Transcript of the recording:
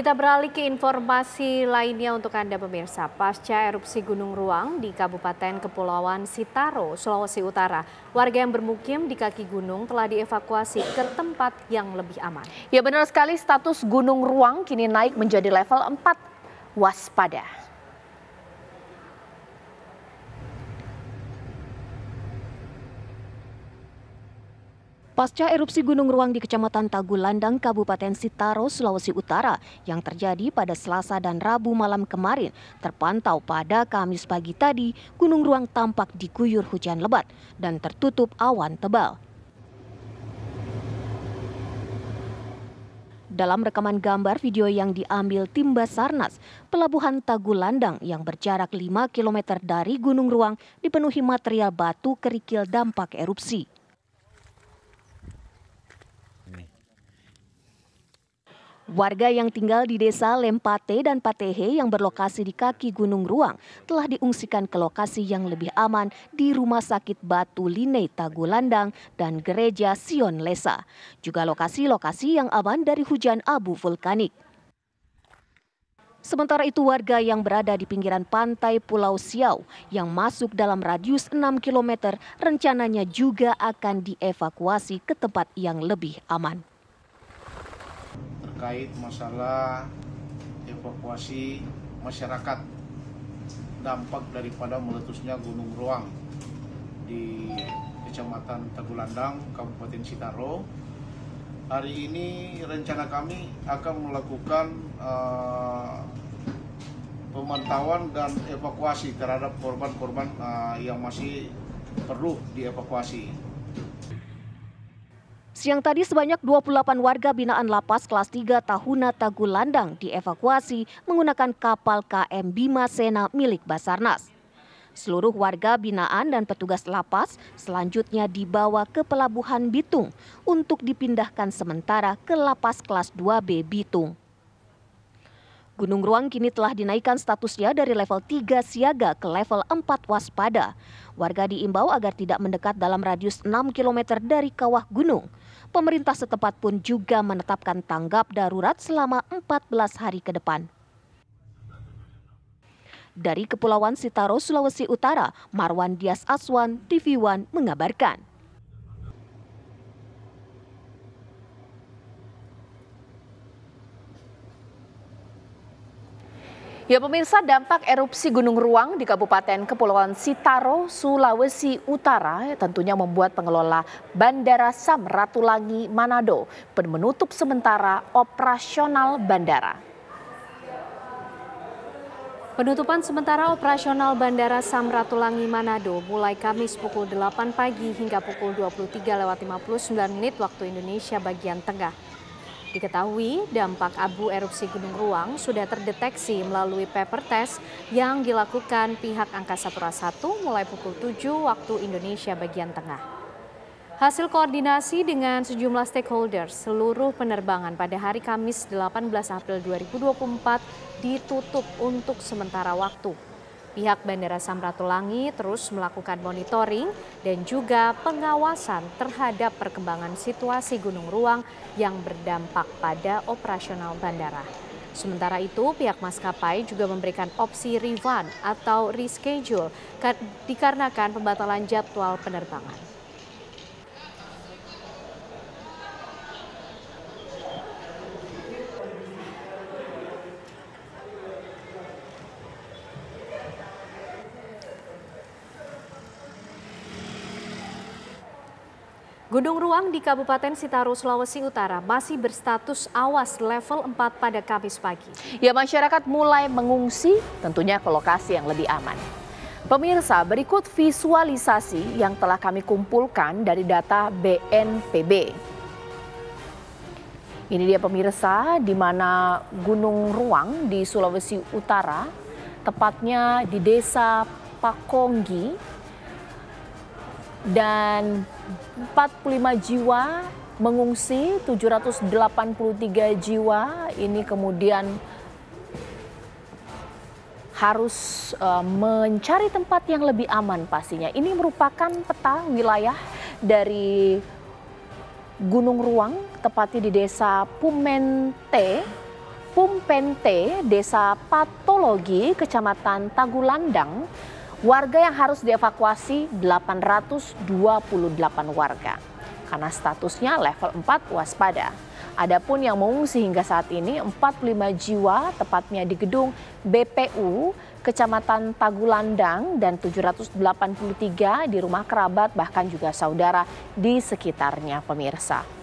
Kita beralih ke informasi lainnya untuk Anda pemirsa. Pasca erupsi Gunung Ruang di Kabupaten Kepulauan Sitaro, Sulawesi Utara, warga yang bermukim di kaki gunung telah dievakuasi ke tempat yang lebih aman. Ya benar sekali status Gunung Ruang kini naik menjadi level 4 waspada. Pasca erupsi Gunung Ruang di Kecamatan Tagulandang, Kabupaten Sitaro, Sulawesi Utara yang terjadi pada Selasa dan Rabu malam kemarin, terpantau pada Kamis pagi tadi, Gunung Ruang tampak diguyur hujan lebat dan tertutup awan tebal. Dalam rekaman gambar video yang diambil tim Basarnas, pelabuhan Tagulandang yang berjarak 5 km dari Gunung Ruang dipenuhi material batu kerikil dampak erupsi. Warga yang tinggal di desa Lempate dan Patehe yang berlokasi di kaki Gunung Ruang telah diungsikan ke lokasi yang lebih aman di Rumah Sakit Batu Linei Tagulandang dan Gereja Sion Lesa. Juga lokasi-lokasi yang aman dari hujan abu vulkanik. Sementara itu warga yang berada di pinggiran pantai Pulau Siau yang masuk dalam radius 6 km rencananya juga akan dievakuasi ke tempat yang lebih aman terkait masalah evakuasi masyarakat dampak daripada meletusnya Gunung Ruang di Kecamatan Tegulandang, Kabupaten Sitaro. Hari ini rencana kami akan melakukan uh, pemantauan dan evakuasi terhadap korban-korban uh, yang masih perlu dievakuasi. Siang tadi sebanyak 28 warga binaan lapas kelas 3 Tahuna Tagulandang dievakuasi menggunakan kapal KM Bima Sena milik Basarnas. Seluruh warga binaan dan petugas lapas selanjutnya dibawa ke pelabuhan Bitung untuk dipindahkan sementara ke lapas kelas 2B Bitung. Gunung Ruang kini telah dinaikkan statusnya dari level 3 siaga ke level 4 waspada. Warga diimbau agar tidak mendekat dalam radius 6 km dari kawah gunung pemerintah setempat pun juga menetapkan tanggap darurat selama 14 hari ke depan. Dari Kepulauan Sitaro, Sulawesi Utara, Marwan Dias Aswan, TV One mengabarkan. Ya pemirsa dampak erupsi Gunung Ruang di Kabupaten Kepulauan Sitaro, Sulawesi Utara tentunya membuat pengelola Bandara Sam Ratulangi Manado menutup sementara operasional bandara. Penutupan sementara operasional Bandara Samratulangi Manado mulai Kamis pukul 8 pagi hingga pukul lewat sembilan menit waktu Indonesia bagian tengah. Diketahui dampak abu erupsi Gunung Ruang sudah terdeteksi melalui paper test yang dilakukan pihak Angkasa Pura I mulai pukul 7 waktu Indonesia bagian tengah. Hasil koordinasi dengan sejumlah stakeholder, seluruh penerbangan pada hari Kamis 18 April 2024 ditutup untuk sementara waktu Pihak Bandara Samratulangi terus melakukan monitoring dan juga pengawasan terhadap perkembangan situasi Gunung Ruang yang berdampak pada operasional bandara. Sementara itu, pihak maskapai juga memberikan opsi refund atau reschedule dikarenakan pembatalan jadwal penerbangan. Gunung Ruang di Kabupaten Sitaro, Sulawesi Utara masih berstatus awas level 4 pada Kamis pagi. Ya masyarakat mulai mengungsi tentunya ke lokasi yang lebih aman. Pemirsa, berikut visualisasi yang telah kami kumpulkan dari data BNPB. Ini dia pemirsa di mana Gunung Ruang di Sulawesi Utara, tepatnya di Desa Pakonggi, dan 45 jiwa mengungsi, 783 jiwa ini kemudian harus uh, mencari tempat yang lebih aman pastinya. Ini merupakan peta wilayah dari Gunung Ruang, tepatnya di desa Pumente, Pumpente, desa Patologi, kecamatan Tagulandang, Warga yang harus dievakuasi 828 warga karena statusnya level 4 waspada. Adapun yang mengungsi hingga saat ini 45 jiwa tepatnya di gedung BPU Kecamatan Tagulandang dan 783 di rumah kerabat bahkan juga saudara di sekitarnya pemirsa.